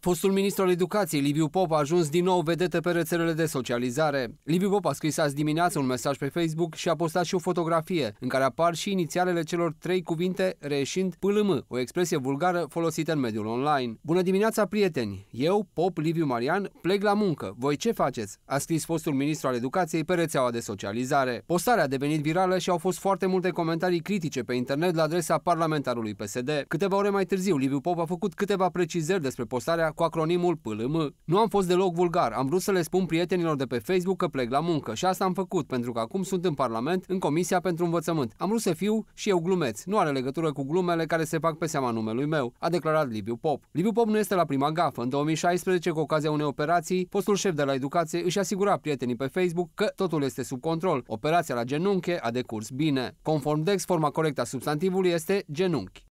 Fostul ministru al educației, Liviu Pop, a ajuns din nou vedetă pe rețelele de socializare. Liviu Pop a scris azi dimineață un mesaj pe Facebook și a postat și o fotografie în care apar și inițialele celor trei cuvinte reieșind PLM, o expresie vulgară folosită în mediul online. Bună dimineața, prieteni! Eu, Pop Liviu Marian, plec la muncă. Voi ce faceți? A scris fostul ministru al educației pe rețeaua de socializare. Postarea a devenit virală și au fost foarte multe comentarii critice pe internet la adresa parlamentarului PSD. Câteva ore mai târziu, Liviu Pop a făcut câteva precizări despre postarea cu acronimul PLM. Nu am fost deloc vulgar. Am vrut să le spun prietenilor de pe Facebook că plec la muncă și asta am făcut, pentru că acum sunt în Parlament, în Comisia pentru Învățământ. Am vrut să fiu și eu glumeț. Nu are legătură cu glumele care se fac pe seama numelui meu, a declarat Liviu Pop. Liviu Pop nu este la prima gafă. În 2016, cu ocazia unei operații, postul șef de la educație își asigura prietenii pe Facebook că totul este sub control. Operația la genunche a decurs bine. Conform Dex, forma corectă a substantivului este genunchi.